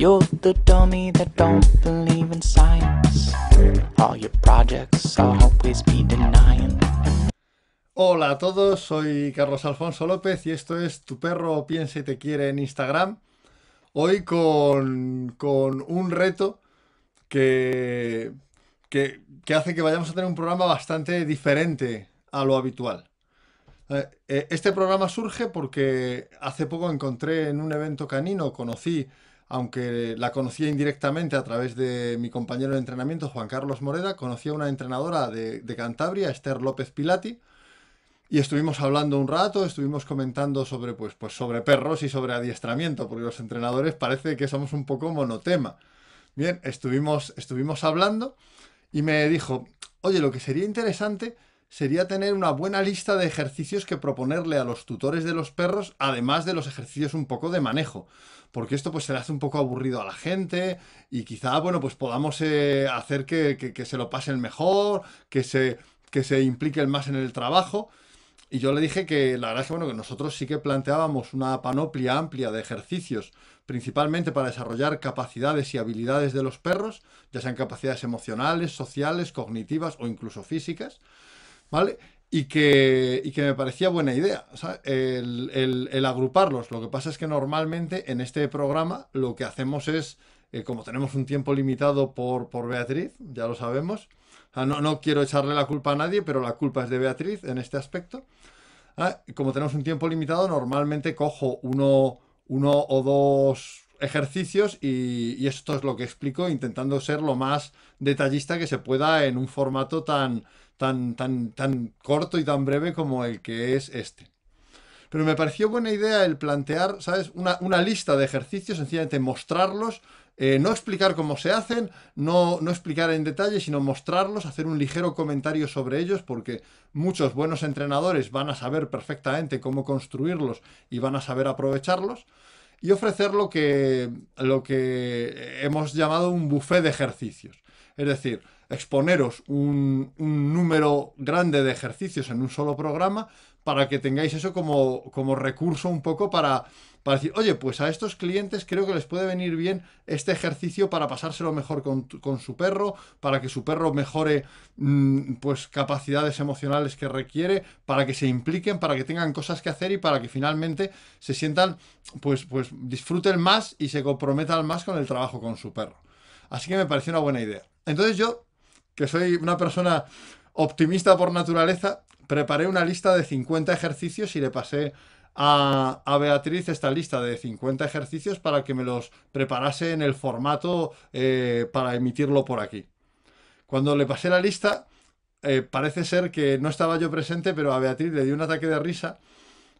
You're the dummy that don't believe in science. All your projects always be denying. Hola a todos, soy Carlos Alfonso López y esto es Tu perro piensa y te quiere en Instagram. Hoy con, un reto que, que, hace que vayamos a tener un programa bastante diferente a lo habitual. Eh, eh, este programa surge porque hace poco encontré en un evento canino, conocí aunque la conocía indirectamente a través de mi compañero de entrenamiento, Juan Carlos Moreda, conocía a una entrenadora de, Cantabria, Esther López Pilati, y estuvimos hablando un rato, estuvimos comentando sobre, pues, pues sobre perros y sobre adiestramiento, porque los entrenadores parece que somos un poco monotema. Bien, estuvimos, estuvimos hablando y me dijo, oye, lo que sería interesante sería tener una buena lista de ejercicios que proponerle a los tutores de los perros, además de los ejercicios un poco de manejo porque esto pues se le hace un poco aburrido a la gente y quizá, bueno, pues podamos eh, hacer que, se lo pasen mejor, que se, que se impliquen más en el trabajo. Y yo le dije que la verdad es bueno, que nosotros sí que planteábamos una panoplia amplia de ejercicios, principalmente para desarrollar capacidades y habilidades de los perros, ya sean capacidades emocionales, sociales, cognitivas o incluso físicas. ¿Vale? y que, me parecía buena idea el, agruparlos. Lo que pasa es que normalmente en este programa lo que hacemos es, eh, como tenemos un tiempo limitado por, por Beatriz, ya lo sabemos, no, no quiero echarle la culpa a nadie, pero la culpa es de Beatriz en este aspecto. Ah, como tenemos un tiempo limitado, normalmente cojo uno, o dos ejercicios y, esto es lo que explico, intentando ser lo más detallista que se pueda en un formato tan, tan, tan, tan corto y tan breve como el que es este. Pero me pareció buena idea el plantear, ¿sabes? Una, lista de ejercicios, sencillamente mostrarlos, eh, no explicar cómo se hacen, no, no explicar en detalle, sino mostrarlos, hacer un ligero comentario sobre ellos, porque muchos buenos entrenadores van a saber perfectamente cómo construirlos y van a saber aprovecharlos, y ofrecer lo que, lo que hemos llamado un buffet de ejercicios. Es decir, exponeros un, número grande de ejercicios en un solo programa para que tengáis eso como, recurso un poco para, para, decir, oye, pues a estos clientes creo que les puede venir bien este ejercicio para pasárselo mejor con, su perro, para que su perro mejore mm, pues capacidades emocionales que requiere, para que se impliquen, para que tengan cosas que hacer y para que finalmente se sientan, pues, pues disfruten más y se comprometan más con el trabajo con su perro. Así que me pareció una buena idea. Entonces yo, que soy una persona optimista por naturaleza, preparé una lista de 50 ejercicios y le pasé a, Beatriz esta lista de 50 ejercicios para que me los preparase en el formato eh, para emitirlo por aquí. Cuando le pasé la lista, eh, parece ser que no estaba yo presente, pero a Beatriz le dio un ataque de risa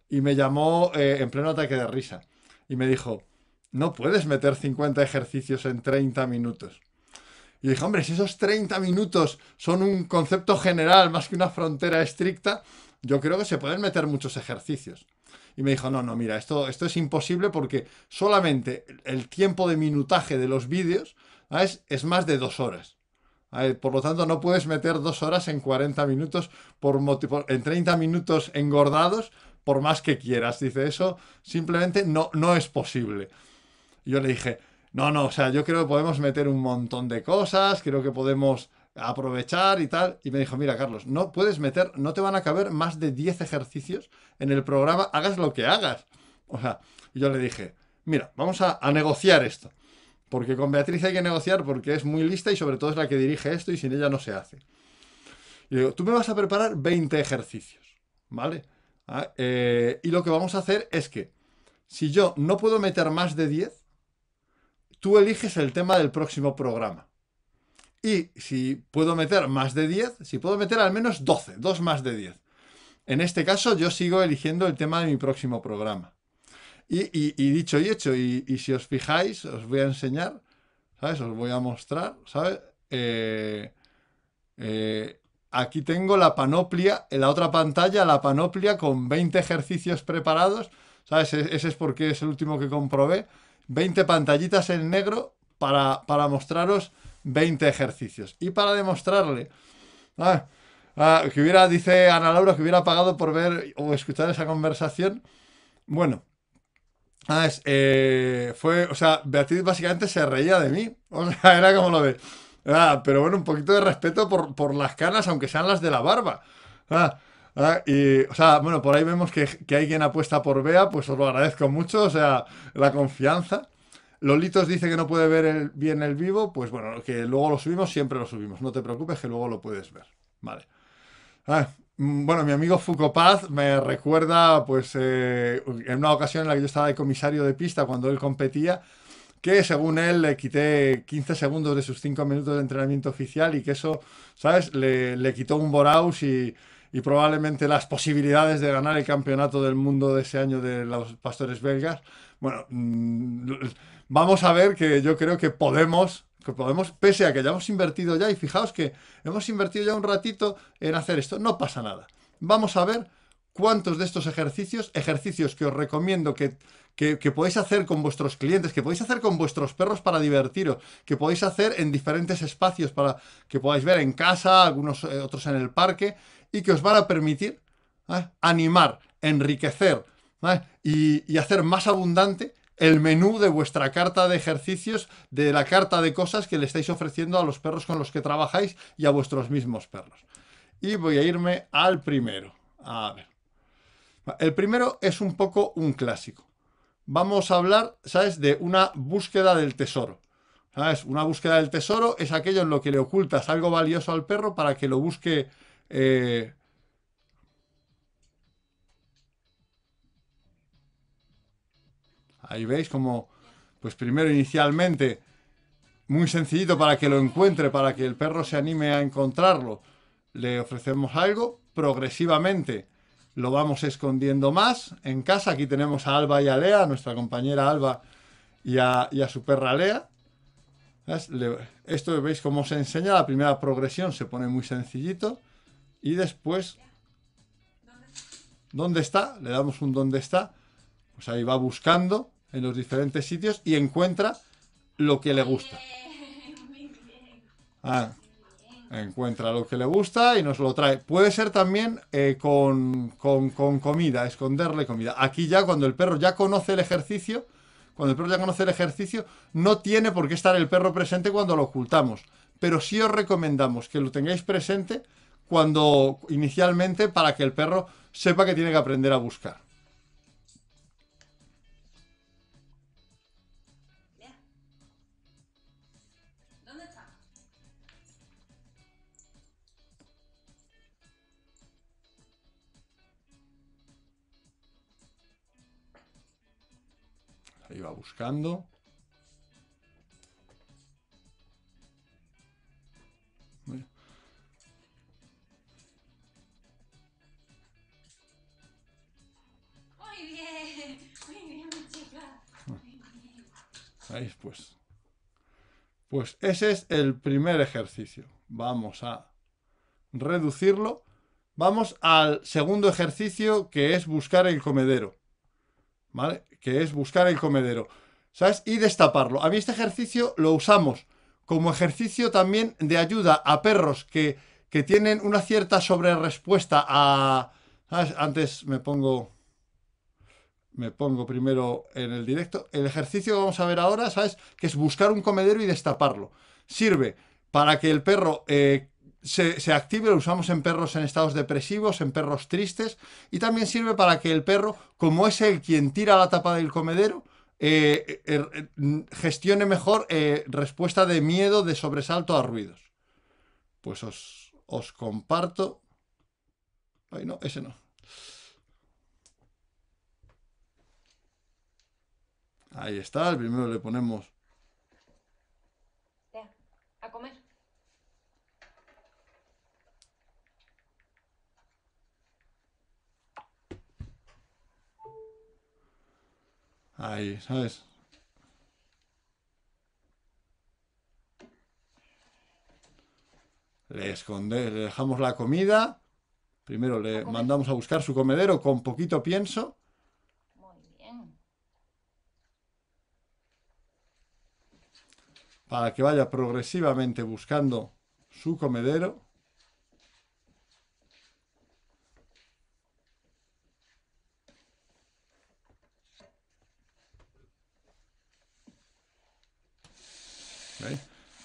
y me llamó eh, en pleno ataque de risa. Y me dijo, no puedes meter 50 ejercicios en 30 minutos. Y dije, hombre, si esos 30 minutos son un concepto general más que una frontera estricta, yo creo que se pueden meter muchos ejercicios. Y me dijo, no, no, mira, esto, esto es imposible porque solamente el tiempo de minutaje de los vídeos es más de dos horas. Por lo tanto, no puedes meter dos horas en 40 minutos, por, en 30 minutos engordados, por más que quieras. Dice, eso simplemente no, no es posible. Y yo le dije, no, no, o sea, yo creo que podemos meter un montón de cosas, creo que podemos aprovechar y tal. Y me dijo, mira, Carlos, no puedes meter, no te van a caber más de 10 ejercicios en el programa, hagas lo que hagas. O sea, yo le dije, mira, vamos a, negociar esto. Porque con Beatriz hay que negociar porque es muy lista y sobre todo es la que dirige esto y sin ella no se hace. Y digo, tú me vas a preparar 20 ejercicios, ¿vale? Ah, eh, y lo que vamos a hacer es que si yo no puedo meter más de 10, tú eliges el tema del próximo programa. Y si puedo meter más de 10, si puedo meter al menos 12, dos más de 10. En este caso yo sigo eligiendo el tema de mi próximo programa. Y, dicho y hecho, y, si os fijáis, os voy a enseñar, ¿sabes? Os voy a mostrar, ¿sabes? Eh, eh, aquí tengo la panoplia, en la otra pantalla, la panoplia con 20 ejercicios preparados, ¿sabes? E-, ese es porque es el último que comprobé. 20 pantallitas en negro para, para mostraros 20 ejercicios. Y para demostrarle... Ah, ah, que hubiera, dice Ana Laura, que hubiera pagado por ver o escuchar esa conversación. Bueno, ah, eh, fue, o sea, Beatriz básicamente se reía de mí. O sea, era como lo ve. Ah, pero bueno, un poquito de respeto por, por las canas, aunque sean las de la barba. Ah, y, o sea, bueno, por ahí vemos que, que hay quien apuesta por Bea, pues os lo agradezco mucho, o sea, la confianza. Lolitos dice que no puede ver bien el vivo, pues bueno, que luego lo subimos, siempre lo subimos, no te preocupes que luego lo puedes ver. Vale. Ah, mm, bueno, mi amigo Foucault Paz me recuerda, pues, eh, en una ocasión en la que yo estaba de comisario de pista cuando él competía, que según él le quité 15 segundos de sus 5 minutos de entrenamiento oficial y que eso, ¿sabes? Le, le quitó un Boraus y y probablemente las posibilidades de ganar el campeonato del mundo de ese año de los pastores belgas. Bueno, mm, vamos a ver que yo creo que podemos, que podemos, pese a que ya hemos invertido ya, y fijaos que hemos invertido ya un ratito en hacer esto, no pasa nada. Vamos a ver cuántos de estos ejercicios, ejercicios que os recomiendo que que, podéis hacer con vuestros clientes, que podéis hacer con vuestros perros para divertiros, que podéis hacer en diferentes espacios para que podáis ver en casa, algunos eh, otros en el parque, y que os van a permitir ¿eh? animar, enriquecer ¿eh? y, y hacer más abundante el menú de vuestra carta de ejercicios, de la carta de cosas que le estáis ofreciendo a los perros con los que trabajáis y a vuestros mismos perros. Y voy a irme al primero. A ver. El primero es un poco un clásico vamos a hablar, ¿sabes?, de una búsqueda del tesoro. ¿Sabes? Una búsqueda del tesoro es aquello en lo que le ocultas algo valioso al perro para que lo busque. Eh, Ahí veis como, pues primero inicialmente, muy sencillito para que lo encuentre, para que el perro se anime a encontrarlo, le ofrecemos algo, progresivamente lo vamos escondiendo más. En casa aquí tenemos a Alba y a Lea, nuestra compañera Alba y a, su perra Lea. esto veis cómo se enseña, la primera progresión se pone muy sencillito y después... ¿Dónde está? Le damos un ¿dónde está? Pues ahí va buscando en los diferentes sitios y encuentra lo que le gusta. Ah, encuentra lo que le gusta y nos lo trae. Puede ser también eh, con, con, comida, esconderle comida. Aquí ya cuando el perro ya conoce el ejercicio, cuando el perro ya conoce el ejercicio, no tiene por qué estar el perro presente cuando lo ocultamos. Pero sí os recomendamos que lo tengáis presente cuando inicialmente para que el perro sepa que tiene que aprender a buscar. iba buscando. Muy bien, muy bien, ah. Pues, pues ese es el primer ejercicio. Vamos a reducirlo. Vamos al segundo ejercicio que es buscar el comedero. ¿vale? Que es buscar el comedero, ¿sabes? Y destaparlo. A mí este ejercicio lo usamos como ejercicio también de ayuda a perros que, que tienen una cierta sobrerespuesta a... ¿sabes? Antes me pongo... Me pongo primero en el directo. El ejercicio que vamos a ver ahora, ¿sabes? Que es buscar un comedero y destaparlo. Sirve para que el perro eh, se, active, lo usamos en perros en estados depresivos, en perros tristes, y también sirve para que el perro, como es el quien tira la tapa del comedero, eh, er, er, gestione mejor eh, respuesta de miedo, de sobresalto a ruidos. Pues os, os comparto. Ay, no, ese no. Ahí está, el primero le ponemos. a comer. Ahí, ¿sabes? Le, esconde, dejamos la comida. Primero le mandamos a buscar su comedero con poquito pienso. Muy bien. Para que vaya progresivamente buscando su comedero.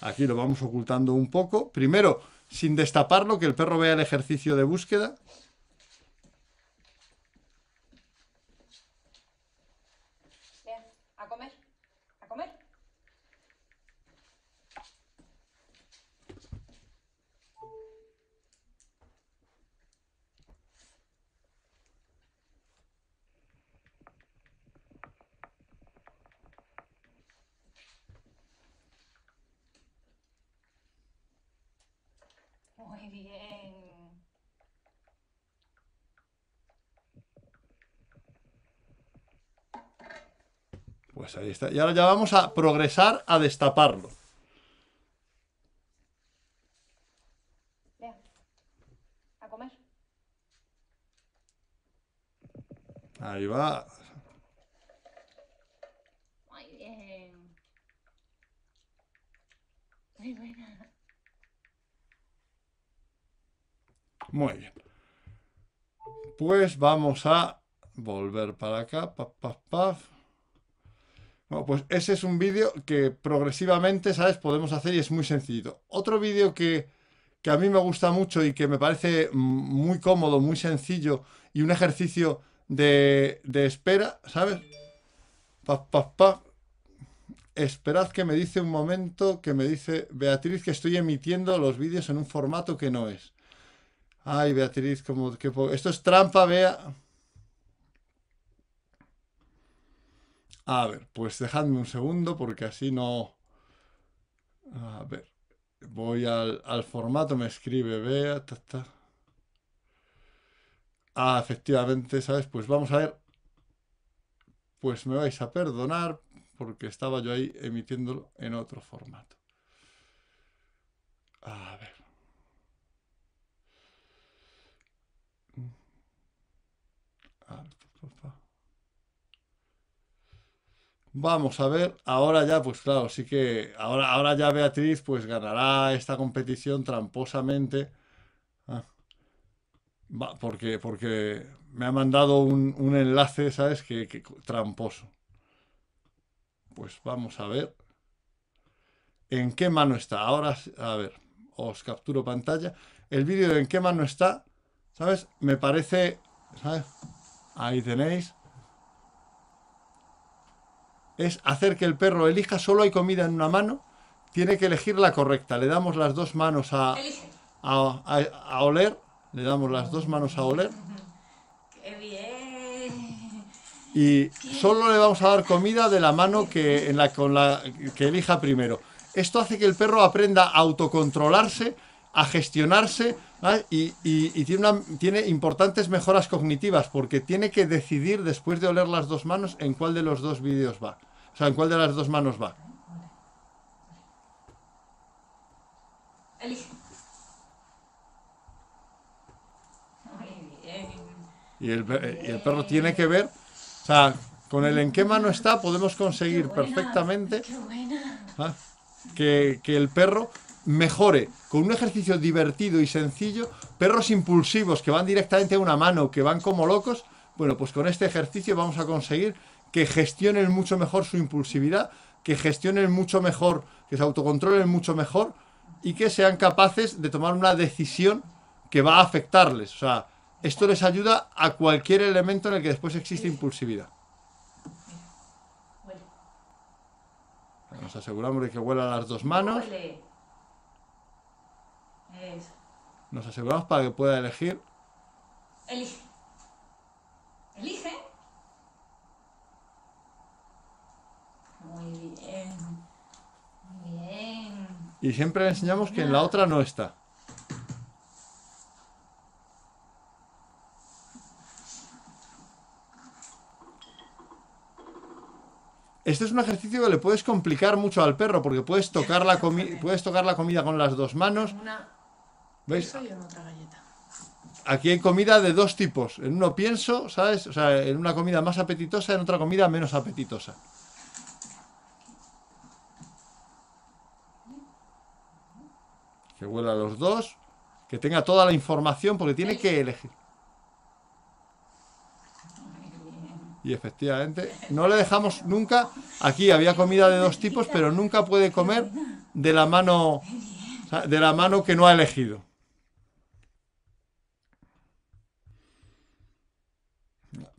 Aquí lo vamos ocultando un poco. Primero, sin destaparlo, que el perro vea el ejercicio de búsqueda. Pues ahí está. Y ahora ya vamos a progresar a destaparlo. A comer. Ahí va. Muy bien. Pues vamos a volver para acá. Paf, pues ese es un vídeo que progresivamente, ¿sabes? Podemos hacer y es muy sencillito. Otro vídeo que, a mí me gusta mucho y que me parece muy cómodo, muy sencillo y un ejercicio de, espera, ¿sabes? Paf, paf, paf. Esperad que me dice un momento que me dice Beatriz que estoy emitiendo los vídeos en un formato que no es. Ay, Beatriz, como que esto es trampa, vea. A ver, pues dejadme un segundo porque así no. A ver, voy al, al formato, me escribe vea, ta, ta. Ah, efectivamente, ¿sabes? Pues vamos a ver. Pues me vais a perdonar porque estaba yo ahí emitiéndolo en otro formato. A ver. Vamos a ver, ahora ya, pues claro, sí que ahora, ahora ya Beatriz pues ganará esta competición tramposamente. Ah. porque, porque me ha mandado un, enlace, ¿sabes? Que, que, tramposo. Pues vamos a ver. ¿En qué mano está? Ahora, a ver, os capturo pantalla. El vídeo de en qué mano está, ¿sabes? Me parece, ¿sabes? Ahí tenéis. Es hacer que el perro elija. Solo hay comida en una mano. Tiene que elegir la correcta. Le damos las dos manos a, a, oler. Le damos las dos manos a oler. ¡Qué bien! Y solo le vamos a dar comida de la mano que, en la, con la, que elija primero. Esto hace que el perro aprenda a autocontrolarse a gestionarse y, tiene, importantes mejoras cognitivas porque tiene que decidir después de oler las dos manos en cuál de los dos vídeos va. O sea, en cuál de las dos manos va. Y, el, perro tiene que ver, o sea, con el en qué mano está podemos conseguir perfectamente que el perro mejore con un ejercicio divertido y sencillo, perros impulsivos que van directamente a una mano, que van como locos, bueno, pues con este ejercicio vamos a conseguir que gestionen mucho mejor su impulsividad, que gestionen mucho mejor, que se autocontrolen mucho mejor y que sean capaces de tomar una decisión que va a afectarles. O sea, esto les ayuda a cualquier elemento en el que después existe impulsividad. Nos aseguramos de que huela las dos manos. Nos aseguramos para que pueda elegir. Elige. Elige. Muy bien. Muy bien. Y siempre le enseñamos que en la ah. otra no está. Este es un ejercicio que le puedes complicar mucho al perro porque puedes tocar la, puedes tocar la comida con las dos manos. Una... Aquí hay comida de dos tipos. En uno pienso, ¿sabes? O sea, en una comida más apetitosa, en otra comida menos apetitosa. Que huela a los dos, que tenga toda la información porque tiene que elegir. Y efectivamente, no le dejamos nunca, aquí había comida de dos tipos, pero nunca puede comer de la mano, de la mano que no ha elegido.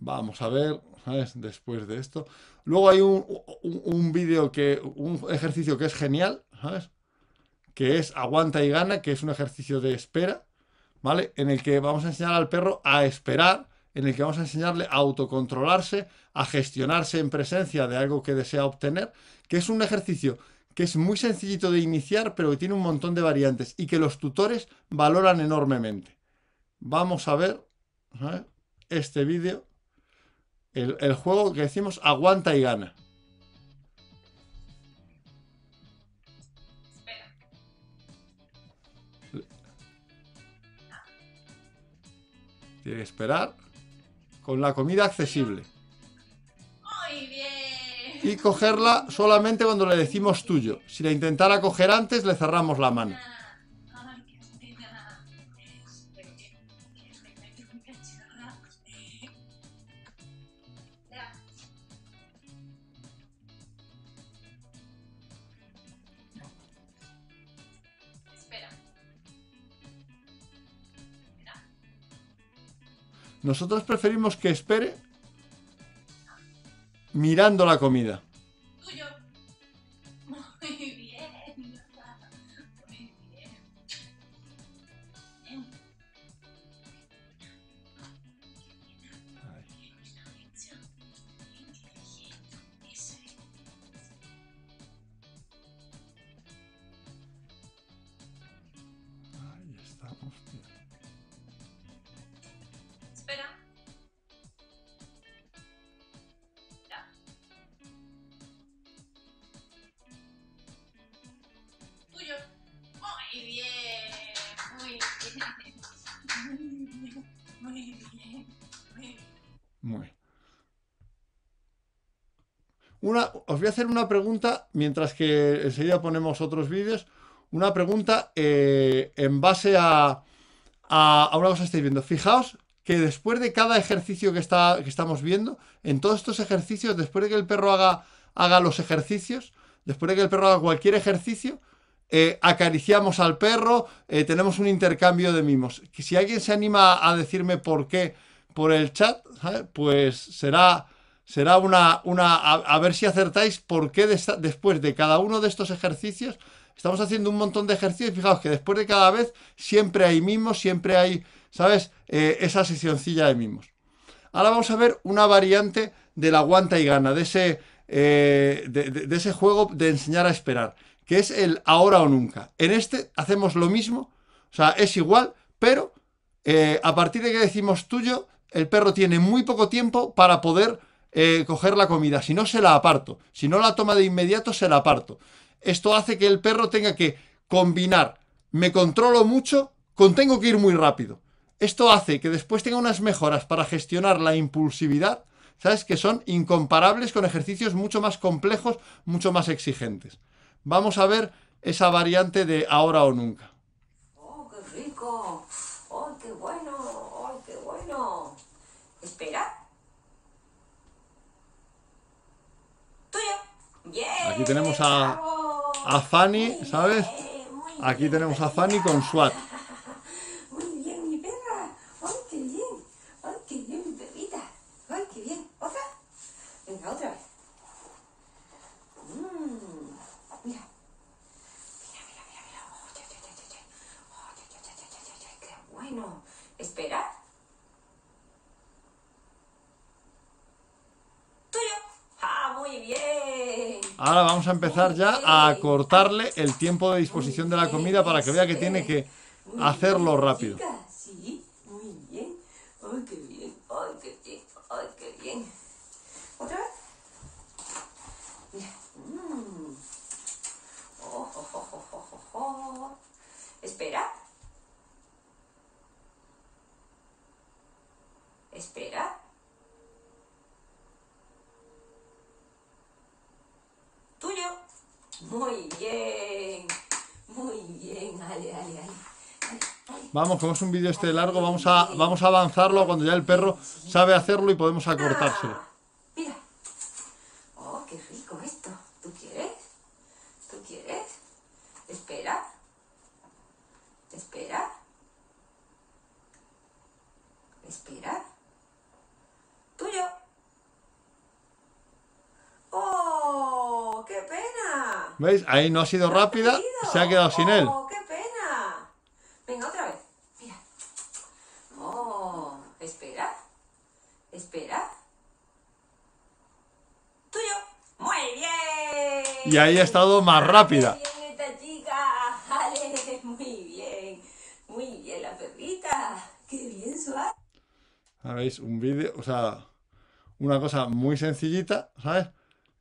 Vamos a ver, Después de esto. Luego hay un, un, vídeo que, un ejercicio que es genial, ¿sabes? Que es aguanta y gana, que es un ejercicio de espera, ¿vale? En el que vamos a enseñar al perro a esperar, en el que vamos a enseñarle a autocontrolarse, a gestionarse en presencia de algo que desea obtener, que es un ejercicio que es muy sencillito de iniciar, pero que tiene un montón de variantes y que los tutores valoran enormemente. Vamos a ver, este vídeo el, juego que decimos aguanta y gana. Tiene que esperar con la comida accesible. Muy bien. Y cogerla solamente cuando le decimos tuyo. Si la intentara coger antes, le cerramos la mano. Nosotros preferimos que espere mirando la comida. os voy a hacer una pregunta, mientras que enseguida ponemos otros vídeos, una pregunta eh, en base a, a, a, una cosa que estáis viendo. Fijaos que después de cada ejercicio que, está, que estamos viendo, en todos estos ejercicios, después de que el perro haga, haga los ejercicios, después de que el perro haga cualquier ejercicio, eh, acariciamos al perro, eh, tenemos un intercambio de mimos. Si alguien se anima a decirme por qué por el chat, pues será Será una, una a, ver si acertáis por qué después de cada uno de estos ejercicios, estamos haciendo un montón de ejercicios, fijaos que después de cada vez siempre hay mimos, siempre hay, ¿sabes? Eh, esa sesióncilla de mimos. Ahora vamos a ver una variante del aguanta y gana, de ese, eh, de, ese juego de enseñar a esperar, que es el ahora o nunca. En este hacemos lo mismo, o sea, es igual, pero eh, a partir de que decimos tuyo, el perro tiene muy poco tiempo para poder eh, coger la comida, si no se la aparto, si no la toma de inmediato se la aparto. Esto hace que el perro tenga que combinar, me controlo mucho con tengo que ir muy rápido. Esto hace que después tenga unas mejoras para gestionar la impulsividad, ¿sabes? Que son incomparables con ejercicios mucho más complejos, mucho más exigentes. Vamos a ver esa variante de ahora o nunca. ¡Oh, qué rico! Aquí tenemos a, Fanny, ¿sabes? Aquí tenemos a Fanny con SWAT. Muy bien, mi perra. ¡Ay, qué bien! ¡Ay, qué bien, mi perrita! ¡Ay, qué bien! ¿Otra? Venga, otra vez. Mm, mira. Mira, mira, mira, mira. ¡Qué bueno! Espera. Ahora vamos a empezar ya a cortarle el tiempo de disposición de la comida para que vea que tiene que hacerlo rápido. Muy bien. Muy bien. dale, dale, ale. Vamos, como es un vídeo este largo, vamos a, vamos a avanzarlo cuando ya el perro sabe hacerlo y podemos acortárselo. Ahí no ha sido rápida, se ha quedado sin él. ¡Oh, qué pena! Venga, otra vez. Mira. ¡Oh! Espera. Espera. Tuyo. ¡Muy bien! Y ahí ha estado más rápida. Muy bien esta chica. ¡Ale! Muy bien. Muy bien la perrita. ¡Qué bien suave! ¿Veis? Un vídeo, o sea, una cosa muy sencillita, ¿sabes?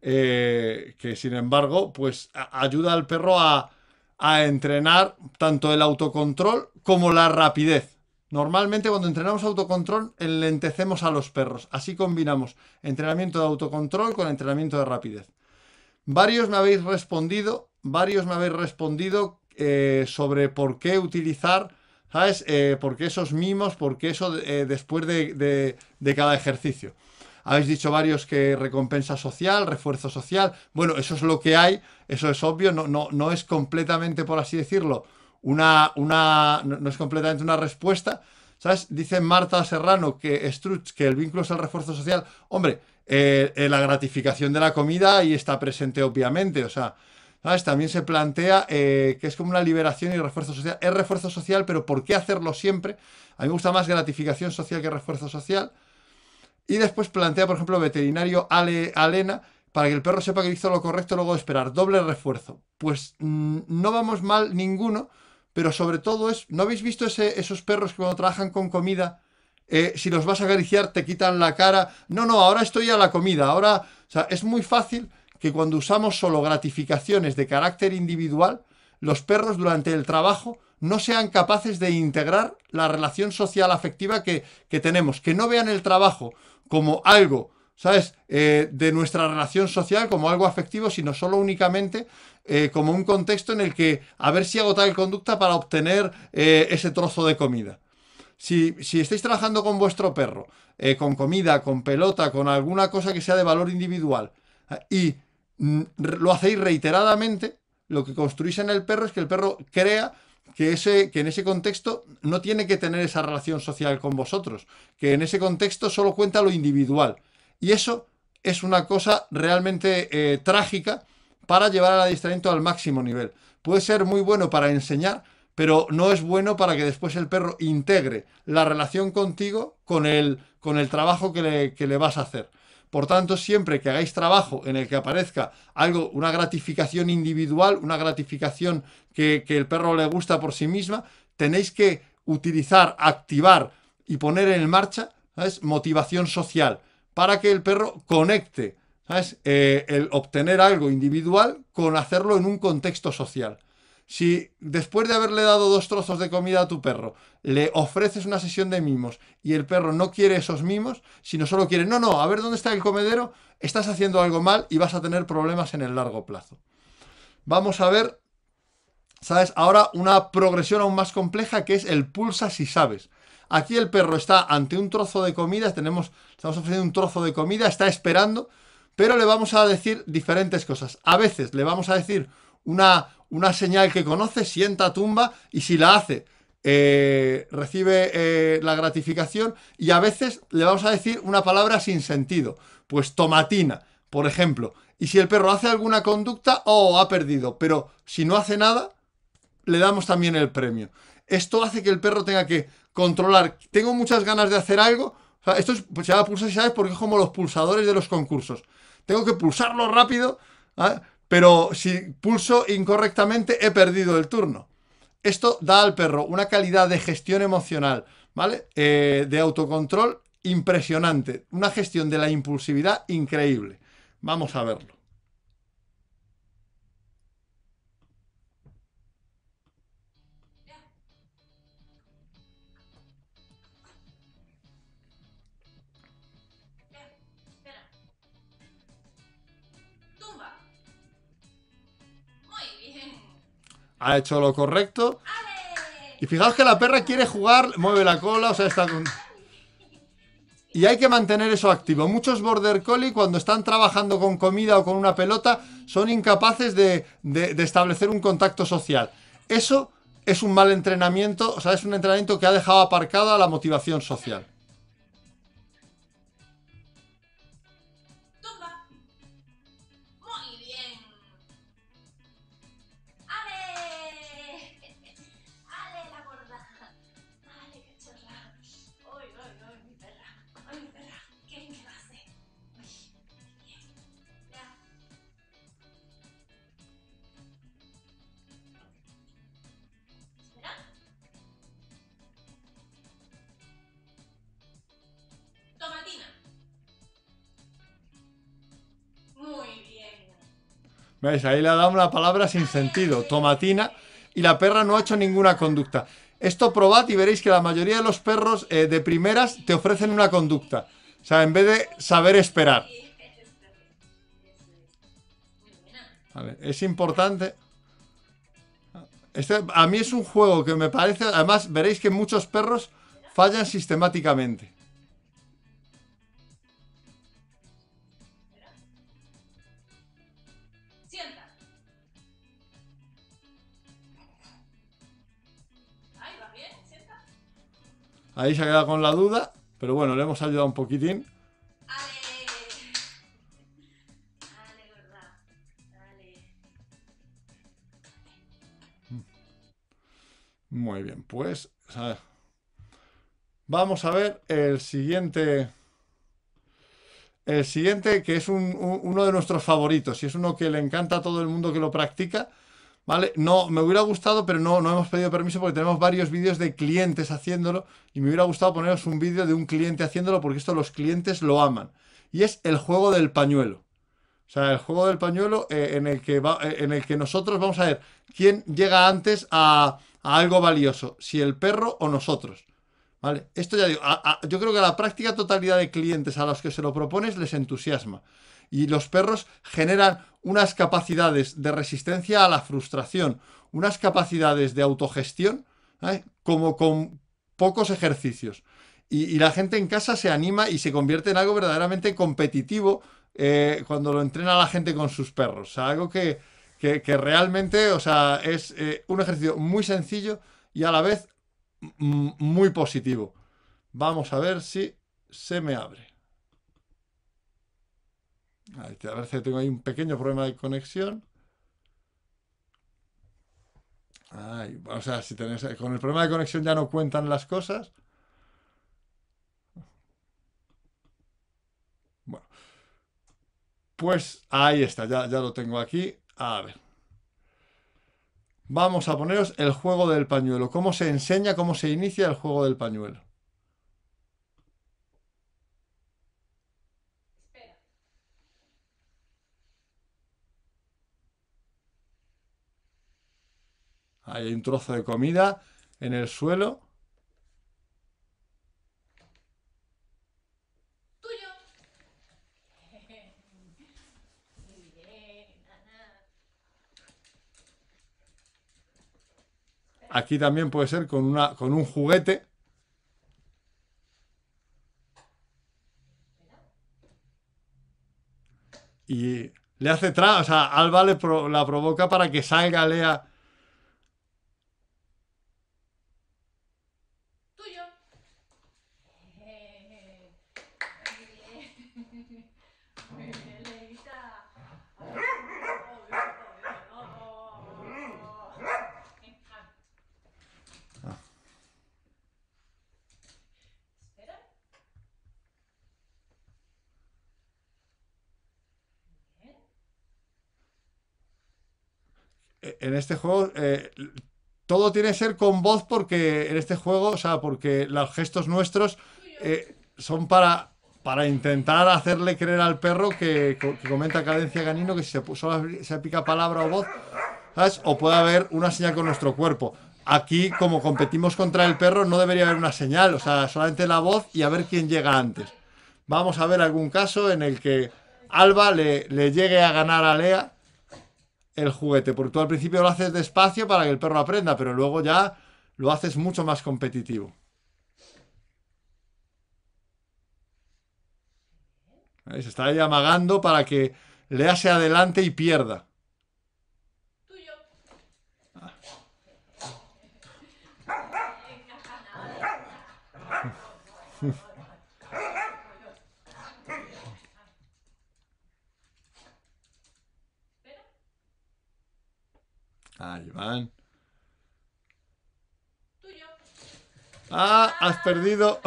Eh, que sin embargo, pues ayuda al perro a, entrenar tanto el autocontrol como la rapidez. Normalmente cuando entrenamos autocontrol enlentecemos a los perros. Así combinamos entrenamiento de autocontrol con entrenamiento de rapidez. Varios me habéis respondido, varios me habéis respondido eh, sobre por qué utilizar, ¿sabes? Eh, por qué esos mimos, por qué eso después de cada ejercicio. Habéis dicho varios que recompensa social, refuerzo social. Bueno, eso es lo que hay, eso es obvio, no, no, no es completamente, por así decirlo, una, una, no es completamente una respuesta. ¿Sabes? Dice Marta Serrano que que el vínculo es el refuerzo social. Hombre, eh, eh, la gratificación de la comida ahí está presente, obviamente. O sea, También se plantea eh, que es como una liberación y refuerzo social. Es refuerzo social, pero ¿por qué hacerlo siempre? A mí me gusta más gratificación social que refuerzo social. Y después plantea, por ejemplo, veterinario Ale, Alena, para que el perro sepa que hizo lo correcto luego de esperar. Doble refuerzo. Pues mm, no vamos mal ninguno, pero sobre todo es, ¿no habéis visto esos perros que cuando trabajan con comida, eh, si los vas a acariciar te quitan la cara? No, no, ahora estoy a la comida. Ahora, es muy fácil que cuando usamos solo gratificaciones de carácter individual, los perros durante el trabajo no sean capaces de integrar la relación social afectiva que, que, tenemos, que no vean el trabajo como algo, ¿sabes?, eh, de nuestra relación social, como algo afectivo, sino solo únicamente eh, como un contexto en el que a ver si agota el conducta para obtener eh, ese trozo de comida. Si, si, estáis trabajando con vuestro perro, con comida, con pelota, con alguna cosa que sea de valor individual, y mm, lo hacéis reiteradamente, lo que construís en el perro es que el perro crea que, ese, que en ese contexto no tiene que tener esa relación social con vosotros, que en ese contexto solo cuenta lo individual. Y eso es una cosa realmente eh, trágica para llevar al adiestramiento al máximo nivel. Puede ser muy bueno para enseñar, pero no es bueno para que después el perro integre la relación contigo con el, con el trabajo que le vas a hacer. Por tanto, siempre que hagáis trabajo en el que aparezca algo, una gratificación individual, una gratificación que, el perro le gusta por sí misma, tenéis que utilizar, activar y poner en marcha ¿sabes? motivación social para que el perro conecte ¿sabes? Eh, el obtener algo individual con hacerlo en un contexto social. Si después de haberle dado dos trozos de comida a tu perro, le ofreces una sesión de mimos y el perro no quiere esos mimos, sino solo quiere, no, no, a ver dónde está el comedero, estás haciendo algo mal y vas a tener problemas en el largo plazo. Vamos a ver, ¿sabes? Ahora una progresión aún más compleja que es el pulsa si sabes. Aquí el perro está ante un trozo de comida, tenemos, estamos ofreciendo un trozo de comida, está esperando, pero le vamos a decir diferentes cosas. A veces le vamos a decir una una señal que conoce, sienta tumba y si la hace, eh, recibe eh, la gratificación y a veces le vamos a decir una palabra sin sentido, pues tomatina, por ejemplo. Y si el perro hace alguna conducta, oh, ha perdido, pero si no hace nada, le damos también el premio. Esto hace que el perro tenga que controlar, tengo muchas ganas de hacer algo, esto se pues va a pulsar, ¿sabes? Porque es como los pulsadores de los concursos. Tengo que pulsarlo rápido. ¿ah? pero si pulso incorrectamente he perdido el turno. Esto da al perro una calidad de gestión emocional, ¿vale? Eh, de autocontrol impresionante, una gestión de la impulsividad increíble. Vamos a verlo. Ha hecho lo correcto. Y fijaos que la perra quiere jugar, mueve la cola, o sea, está con... Y hay que mantener eso activo. Muchos border collie cuando están trabajando con comida o con una pelota son incapaces de, de establecer un contacto social. Eso es un mal entrenamiento, o sea, es un entrenamiento que ha dejado aparcada la motivación social. Ahí le ha dado una palabra sin sentido, tomatina, y la perra no ha hecho ninguna conducta. Esto probad y veréis que la mayoría de los perros eh, de primeras te ofrecen una conducta. O sea, en vez de saber esperar. es importante. Este, a mí es un juego que me parece, además veréis que muchos perros fallan sistemáticamente. Ahí se ha quedado con la duda, pero bueno, le hemos ayudado un poquitín. Muy bien, pues vamos a ver el siguiente. El siguiente, que es uno de nuestros favoritos y es uno que le encanta a todo el mundo que lo practica, ¿vale? No, me hubiera gustado, pero no, no hemos pedido permiso porque tenemos varios vídeos de clientes haciéndolo y me hubiera gustado poneros un vídeo de un cliente haciéndolo porque esto los clientes lo aman. Y es el juego del pañuelo. O sea, el juego del pañuelo eh, en, el que eh, en el que nosotros vamos a ver quién llega antes a, algo valioso, si el perro o nosotros. ¿Vale? Esto ya digo, yo creo que a la práctica totalidad de clientes a los que se lo propones les entusiasma. Y los perros generan unas capacidades de resistencia a la frustración, unas capacidades de autogestión, ¿eh? como con pocos ejercicios. Y, la gente en casa se anima y se convierte en algo verdaderamente competitivo eh, cuando lo entrena la gente con sus perros. algo que, realmente, o sea, es eh, un ejercicio muy sencillo y a la vez muy positivo. Vamos a ver si se me abre. A ver si tengo ahí un pequeño problema de conexión. Ay, o sea, si tenés, con el problema de conexión ya no cuentan las cosas. Bueno, pues ahí está, ya, ya lo tengo aquí. A ver. Vamos a poneros el juego del pañuelo. ¿Cómo se enseña, cómo se inicia el juego del pañuelo? hay un trozo de comida en el suelo. Tuyo. Aquí también puede ser con, una, con un juguete. Y le hace tra... O sea, Alba la provoca para que salga Lea en este juego eh, todo tiene que ser con voz porque en este juego, o sea, porque los gestos nuestros eh, son para, para intentar hacerle creer al perro que, comenta Cadencia Ganino que si se, se pica palabra o voz, ¿sabes? O puede haber una señal con nuestro cuerpo. Aquí, como competimos contra el perro, no debería haber una señal, o sea, solamente la voz y a ver quién llega antes. Vamos a ver algún caso en el que Alba le, le llegue a ganar a Lea el juguete, porque tú al principio lo haces despacio para que el perro aprenda, pero luego ya lo haces mucho más competitivo. Se Está ahí para que le hace adelante y pierda. Tuyo. Ah. Ahí van. Ah, has perdido.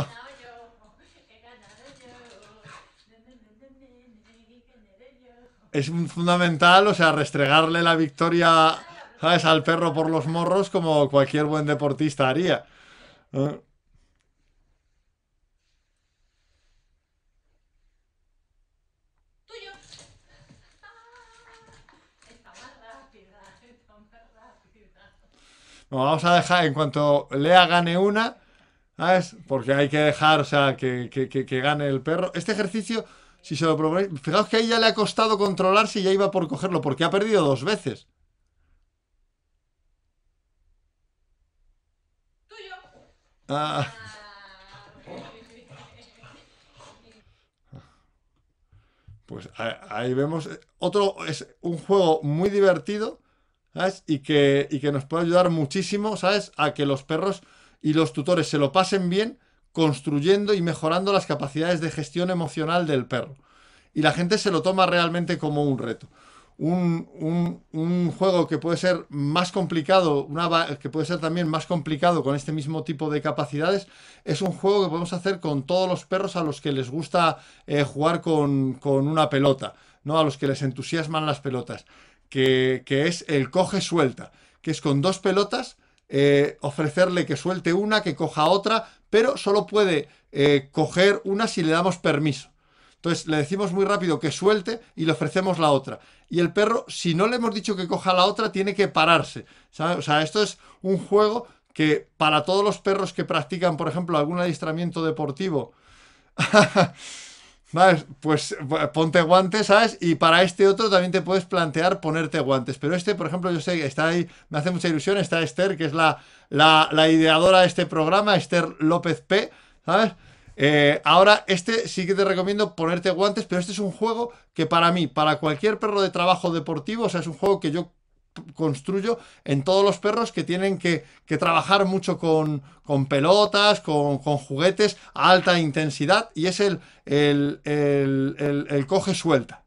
es fundamental, o sea, restregarle la victoria, Al perro por los morros como cualquier buen deportista haría. Ah. vamos a dejar, en cuanto Lea gane una, ¿sabes? Porque hay que dejar, o sea, que, gane el perro. Este ejercicio, si se lo proponéis, fijaos que a ella le ha costado controlarse y ya iba por cogerlo, porque ha perdido dos veces. Tuyo. Ah. Ah. Pues ahí vemos eh, otro, es un juego muy divertido y que, que nos puede ayudar muchísimo, ¿sabes? A que los perros y los tutores se lo pasen bien construyendo y mejorando las capacidades de gestión emocional del perro. Y la gente se lo toma realmente como un reto. Un, un, juego que puede ser más complicado, una, que puede ser también más complicado con este mismo tipo de capacidades, es un juego que podemos hacer con todos los perros a los que les gusta eh, jugar con, con una pelota, ¿no? A los que les entusiasman las pelotas que, es el coge-suelta, que es con dos pelotas eh, ofrecerle que suelte una, que coja otra, pero solo puede eh, coger una si le damos permiso. Entonces le decimos muy rápido que suelte y le ofrecemos la otra. Y el perro, si no le hemos dicho que coja la otra, tiene que pararse. O sea, esto es un juego que para todos los perros que practican, por ejemplo, algún adiestramiento deportivo, vale Pues ponte guantes, ¿sabes? Y para este otro también te puedes plantear ponerte guantes. Pero este, por ejemplo, yo sé que está ahí, me hace mucha ilusión, está Esther, que es la, la, ideadora de este programa, Esther López P, ¿sabes? Eh, ahora, este sí que te recomiendo ponerte guantes, pero este es un juego que para mí, para cualquier perro de trabajo deportivo, o sea, es un juego que yo construyo en todos los perros que tienen que, trabajar mucho con, pelotas, con, juguetes a alta intensidad y es el, el, coge suelta.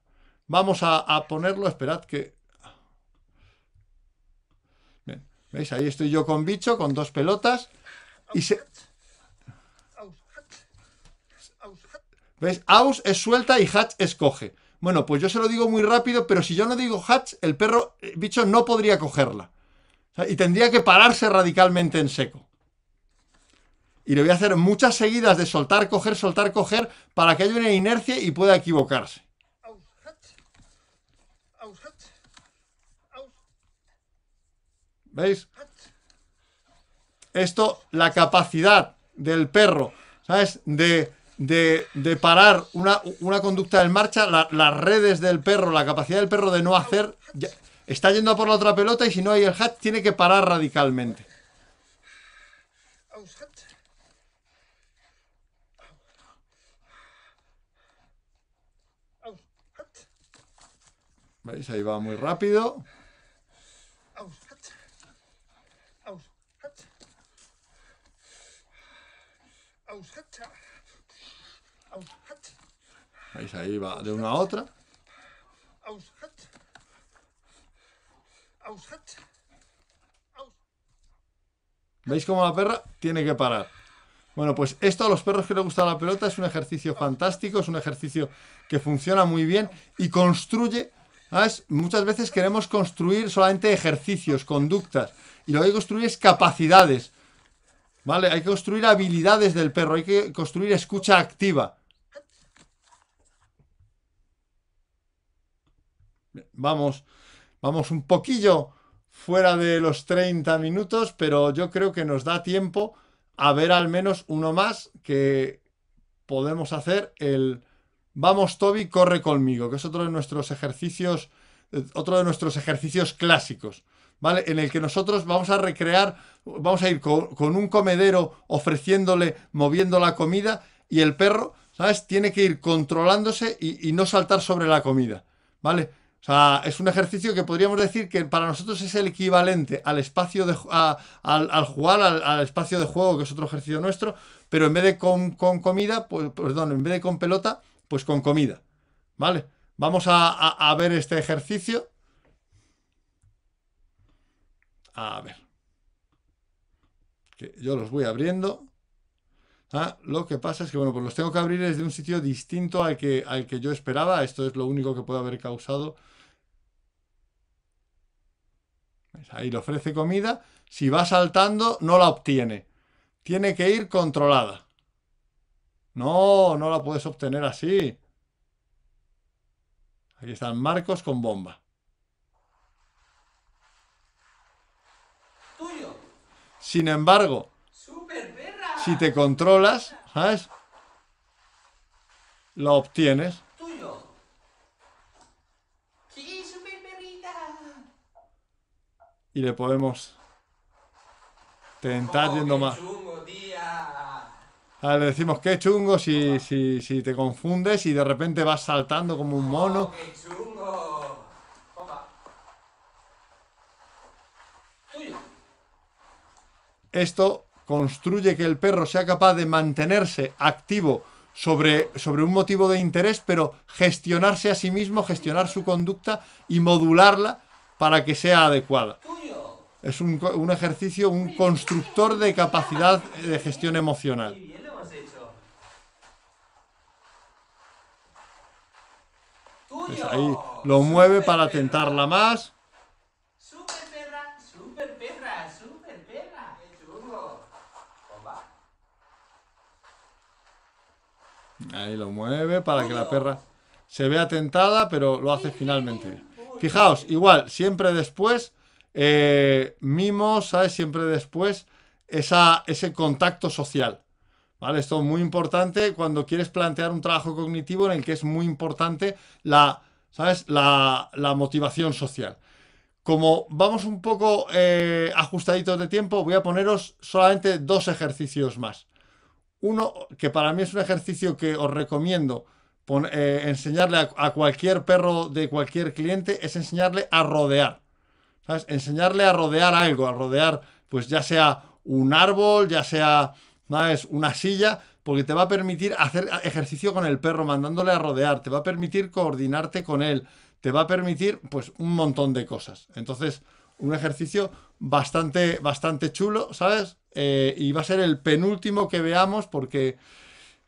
Vamos a, ponerlo, esperad que... ¿veis? Ahí estoy yo con bicho, con dos pelotas y se... ¿Veis? Aus es suelta y Hatch escoge. Bueno, pues yo se lo digo muy rápido, pero si yo no digo hatch, el perro eh, bicho no podría cogerla. y tendría que pararse radicalmente en seco. Y le voy a hacer muchas seguidas de soltar, coger, soltar, coger, para que haya una inercia y pueda equivocarse. ¿Veis? Esto, la capacidad del perro, ¿sabes? De de, parar una, una, conducta en marcha, las redes del perro, la capacidad del perro de no hacer, está yendo por la otra pelota y si no hay el hat, tiene que parar radicalmente. ¿Veis? Ahí va muy rápido. ¿Veis? Ahí va de una a otra. ¿Veis cómo la perra tiene que parar? Bueno, pues esto a los perros que les gusta la pelota es un ejercicio fantástico, es un ejercicio que funciona muy bien y construye. Muchas veces queremos construir solamente ejercicios, conductas, y lo que hay que construir es capacidades. ¿Vale? Hay que construir habilidades del perro, hay que construir escucha activa. vamos, vamos un poquillo fuera de los 30 minutos, pero yo creo que nos da tiempo a ver al menos uno más que podemos hacer el Vamos Toby, corre conmigo, que es otro de nuestros ejercicios, otro de nuestros ejercicios clásicos. ¿Vale? En el que nosotros vamos a recrear, vamos a ir con, un comedero ofreciéndole, moviendo la comida y el perro, ¿sabes? Tiene que ir controlándose y no saltar sobre la comida, ¿vale? O sea, es un ejercicio que podríamos decir que para nosotros es el equivalente al espacio de al, jugar al, espacio de juego, que es otro ejercicio nuestro, pero en vez de con, comida, pues, perdón, en vez de con pelota, pues con comida. ¿Vale? Vamos a, ver este ejercicio. A ver. Que yo los voy abriendo. Ah, lo que pasa es que bueno, pues los tengo que abrir desde un sitio distinto al que, al que yo esperaba. Esto es lo único que puede haber causado Ahí le ofrece comida. Si va saltando, no la obtiene. Tiene que ir controlada. No, no la puedes obtener así. Aquí están Marcos con bomba. Tuyo. Sin embargo, si te controlas, ¿sabes? La obtienes. Tuyo y le podemos tentar oh, yendo más. Chungo, le decimos qué chungo si, te confundes y de repente vas saltando como un mono. Oh, qué chungo. Esto construye que el perro sea capaz de mantenerse activo sobre, sobre, un motivo de interés, pero gestionarse a sí mismo, gestionar su conducta y modularla para que sea adecuada. Es un, un ejercicio, un constructor de capacidad de gestión emocional. Pues ahí lo mueve para tentarla más. Ahí lo mueve para que la perra se vea tentada, pero lo hace finalmente. Fijaos, igual, siempre después, eh, mimos, ¿sabes? Siempre después, esa, ese contacto social. ¿Vale? Esto es muy importante cuando quieres plantear un trabajo cognitivo en el que es muy importante la, ¿sabes? La, motivación social. Como vamos un poco eh, ajustaditos de tiempo, voy a poneros solamente dos ejercicios más. Uno que para mí es un ejercicio que os recomiendo eh, enseñarle a, cualquier perro de cualquier cliente es enseñarle a rodear. ¿Sabes? Enseñarle a rodear algo, a rodear, pues ya sea un árbol, ya sea una silla, porque te va a permitir hacer ejercicio con el perro, mandándole a rodear, te va a permitir coordinarte con él, te va a permitir pues un montón de cosas. Entonces, un ejercicio bastante, bastante chulo, ¿sabes? Eh, y va a ser el penúltimo que veamos porque,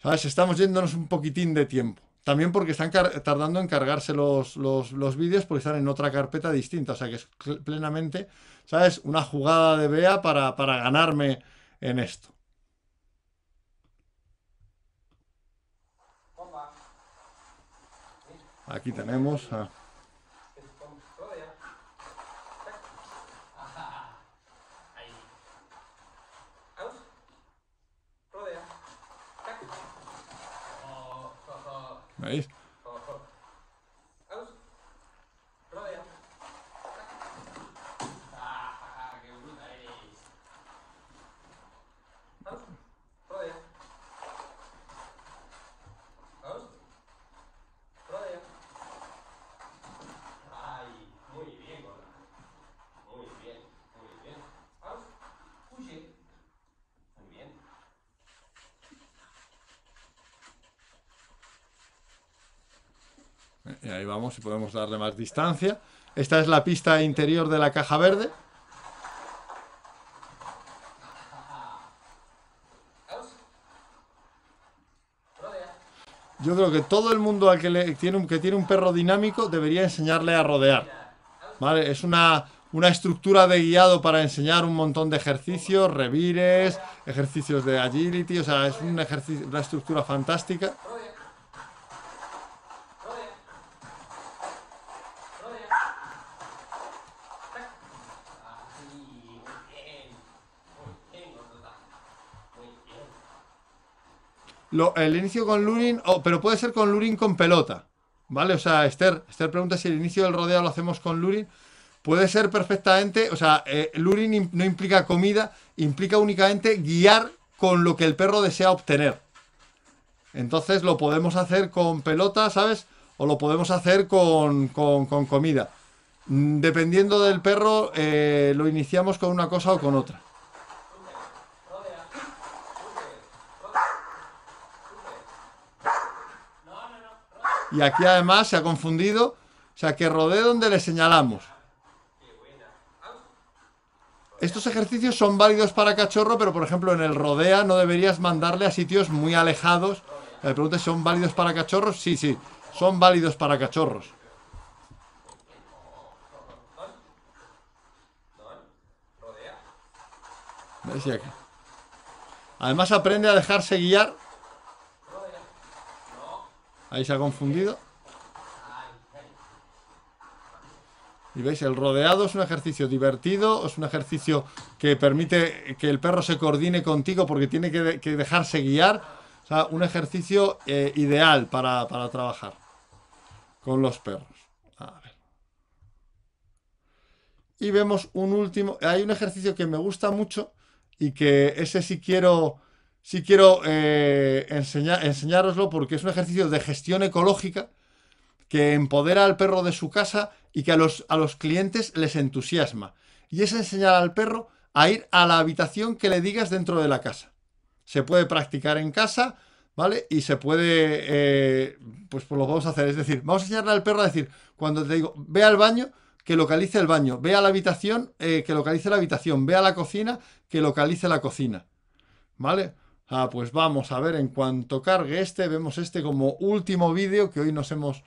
¿sabes? Estamos yéndonos un poquitín de tiempo. También porque están tardando en cargarse los, los, vídeos porque están en otra carpeta distinta. O sea que es plenamente, ¿sabes? Una jugada de Bea para, para ganarme en esto. Aquí tenemos right vamos, y podemos darle más distancia. Esta es la pista interior de la caja verde. Yo creo que todo el mundo al que, tiene, un, que tiene un perro dinámico debería enseñarle a rodear. ¿vale? Es una, estructura de guiado para enseñar un montón de ejercicios, revires, ejercicios de agility, o sea, es un ejercicio, una estructura fantástica. el inicio con Lurin, pero puede ser con Lurin con pelota. ¿Vale? O sea, Esther, pregunta si el inicio del rodeo lo hacemos con Lurin. Puede ser perfectamente, o sea, eh, Lurin no implica comida, implica únicamente guiar con lo que el perro desea obtener. Entonces lo podemos hacer con pelota, ¿sabes? O lo podemos hacer con, con, comida. Mm, dependiendo del perro, eh, lo iniciamos con una cosa o con otra. Y aquí además se ha confundido. O sea, que rodee donde le señalamos. Estos ejercicios son válidos para cachorro, pero por ejemplo en el rodea no deberías mandarle a sitios muy alejados. La ¿son válidos para cachorros? Sí, sí, son válidos para cachorros. Además aprende a dejarse guiar Ahí se ha confundido. Y veis, el rodeado es un ejercicio divertido, es un ejercicio que permite que el perro se coordine contigo porque tiene que, dejarse guiar. O sea, un ejercicio eh, ideal para, para, trabajar con los perros. Y vemos un último... Hay un ejercicio que me gusta mucho y que ese sí quiero sí quiero eh, enseñároslo porque es un ejercicio de gestión ecológica que empodera al perro de su casa y que a los, a los clientes les entusiasma. Y es enseñar al perro a ir a la habitación que le digas dentro de la casa. Se puede practicar en casa, ¿vale? Y se puede, eh, pues, pues lo vamos a hacer. Es decir, vamos a enseñarle al perro a decir, cuando te digo, ve al baño, que localice el baño, ve a la habitación, eh, que localice la habitación, ve a la cocina, que localice la cocina, ¿vale? Ah, pues vamos a ver, en cuanto cargue este, vemos este como último vídeo que hoy nos hemos...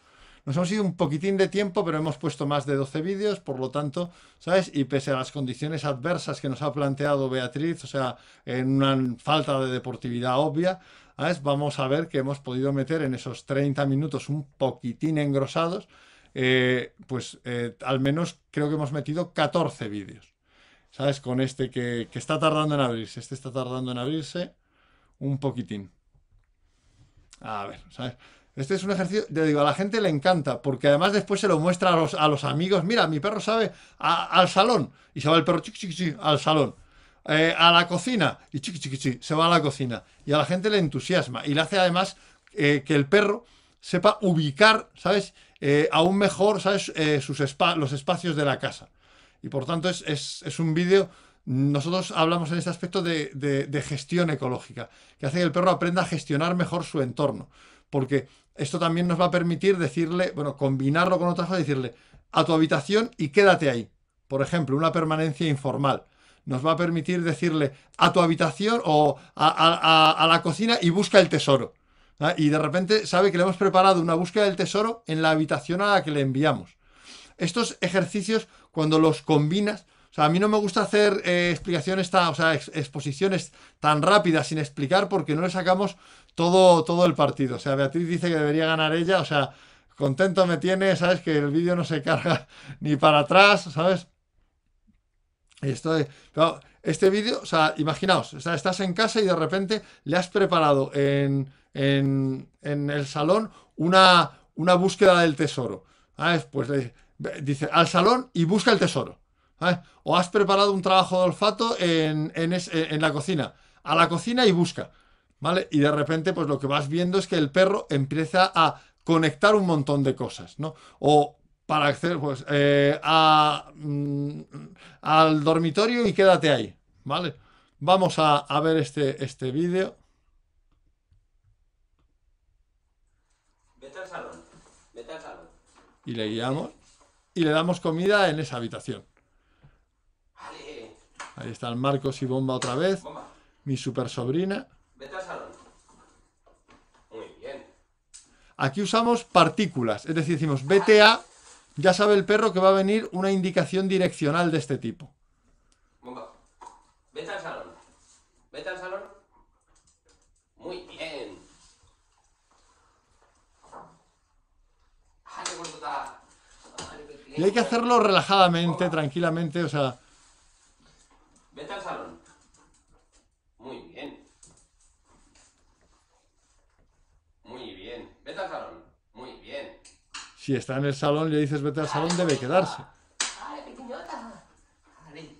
Nos hemos ido un poquitín de tiempo, pero hemos puesto más de 12 vídeos, por lo tanto, ¿sabes? Y pese a las condiciones adversas que nos ha planteado Beatriz, o sea, en una falta de deportividad obvia, ¿sabes? Vamos a ver que hemos podido meter en esos 30 minutos un poquitín engrosados, eh, pues eh, al menos creo que hemos metido 14 vídeos, ¿sabes? Con este que, que está tardando en abrirse, este está tardando en abrirse un poquitín. A ver, ¿sabes? Este es un ejercicio, te digo, a la gente le encanta, porque además después se lo muestra a los, a los amigos. Mira, mi perro sabe al salón, y se va el perro chiqui, chiqui, al salón. Eh, a la cocina, y chiqui, chiqui, chiqui, se va a la cocina. Y a la gente le entusiasma, y le hace además eh, que el perro sepa ubicar, ¿sabes? Eh, aún mejor, ¿sabes? Sus los espacios de la casa. Y por tanto es, es un vídeo nosotros hablamos en este aspecto de, gestión ecológica, que hace que el perro aprenda a gestionar mejor su entorno, porque esto también nos va a permitir decirle, bueno, combinarlo con otras cosas, decirle a tu habitación y quédate ahí. Por ejemplo, una permanencia informal. Nos va a permitir decirle a tu habitación o a, la cocina y busca el tesoro. Y de repente sabe que le hemos preparado una búsqueda del tesoro en la habitación a la que le enviamos. Estos ejercicios, cuando los combinas, sea, a mí no me gusta hacer eh, explicaciones, o sea, exposiciones tan rápidas sin explicar porque no le sacamos todo, todo el partido. O sea, Beatriz dice que debería ganar ella, o sea, contento me tiene, ¿sabes? Que el vídeo no se carga ni para atrás, ¿sabes? Y este vídeo, o sea, imaginaos, estás en casa y de repente le has preparado en, el salón una, una búsqueda del tesoro. ¿sabes? Pues le dice, al salón y busca el tesoro. ¿Eh? O has preparado un trabajo de olfato eh, en, la cocina. A la cocina y busca. ¿Vale? Y de repente, pues lo que vas viendo es que el perro empieza a conectar un montón de cosas, ¿no? O para acceder, pues, eh, mm, al dormitorio y quédate ahí, ¿vale? Vamos a, ver este, este vídeo. al salón, vete al salón. Y le guiamos y le damos comida en esa habitación. Ahí están Marcos y Bomba otra vez. Mi super sobrina. Vete al salón. Muy bien. Aquí usamos partículas, es decir, decimos vete ya sabe el perro que va a venir una indicación direccional de este tipo. Bomba. Vete al salón. Vete al salón. Muy bien. Y hay que hacerlo relajadamente, tranquilamente, o sea, Vete al salón. Muy bien. Muy bien. Vete al salón. Muy bien. Si está en el salón y le dices vete al salón, debe quedarse. ¡Ay, pequeñota! ¡Ale!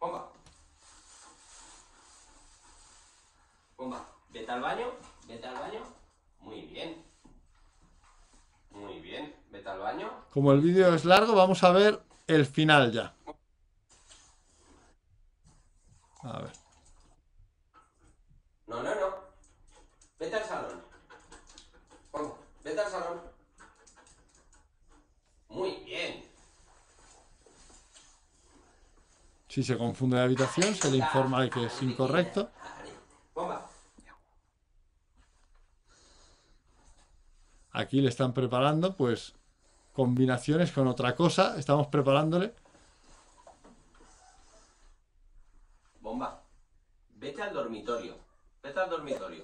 Vamos. Pomba, vete al baño, vete al baño. Muy bien. Muy bien, vete al baño. Como el vídeo es largo, vamos a ver el final ya. A ver. No, no, no. Vete al salón. vete al salón. Muy bien. Si se confunde la habitación, se le informa de que es incorrecto. Aquí le están preparando, pues, combinaciones con otra cosa. Estamos preparándole Vete al dormitorio. Vete al dormitorio.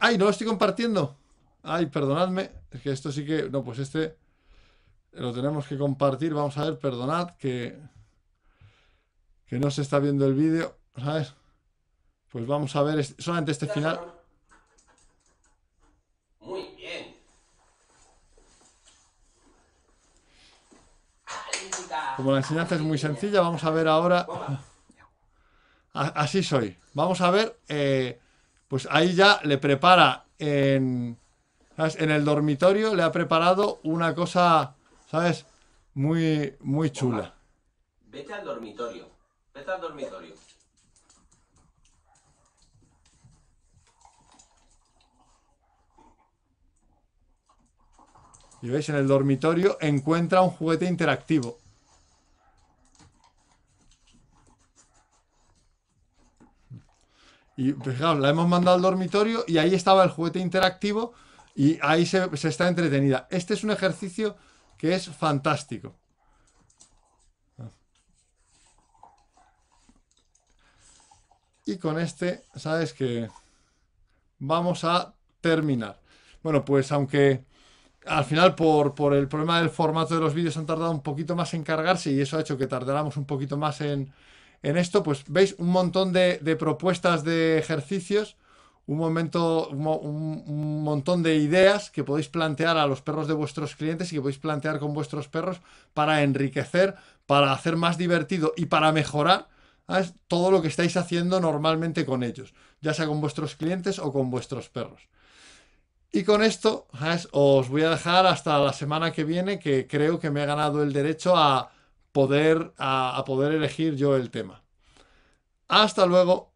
¡Ay, no lo estoy compartiendo! ¡Ay, perdonadme! Es que esto sí que... No, pues este lo tenemos que compartir. Vamos a ver, perdonad que, que no se está viendo el vídeo. ¿Sabes? Pues vamos a ver solamente este final. Como la enseñanza es muy sencilla, vamos a ver ahora... Así soy. Vamos a ver, eh, pues ahí ya le prepara en, en el dormitorio, le ha preparado una cosa, ¿sabes? Muy, muy chula. Vete al dormitorio. Vete al dormitorio. Y veis, en el dormitorio encuentra un juguete interactivo. Y fijaos, pues, la hemos mandado al dormitorio y ahí estaba el juguete interactivo y ahí se, está entretenida. Este es un ejercicio que es fantástico. Y con este, sabes que vamos a terminar. Bueno, pues aunque al final por, por, el problema del formato de los vídeos han tardado un poquito más en cargarse y eso ha hecho que tardáramos un poquito más en, en esto, pues veis un montón de, propuestas de ejercicios, un, momento, un, montón de ideas que podéis plantear a los perros de vuestros clientes y que podéis plantear con vuestros perros para enriquecer, para hacer más divertido y para mejorar todo lo que estáis haciendo normalmente con ellos, ya sea con vuestros clientes o con vuestros perros. Y con esto os voy a dejar hasta la semana que viene, que creo que me he ganado el derecho a poder, a, poder elegir yo el tema. Hasta luego.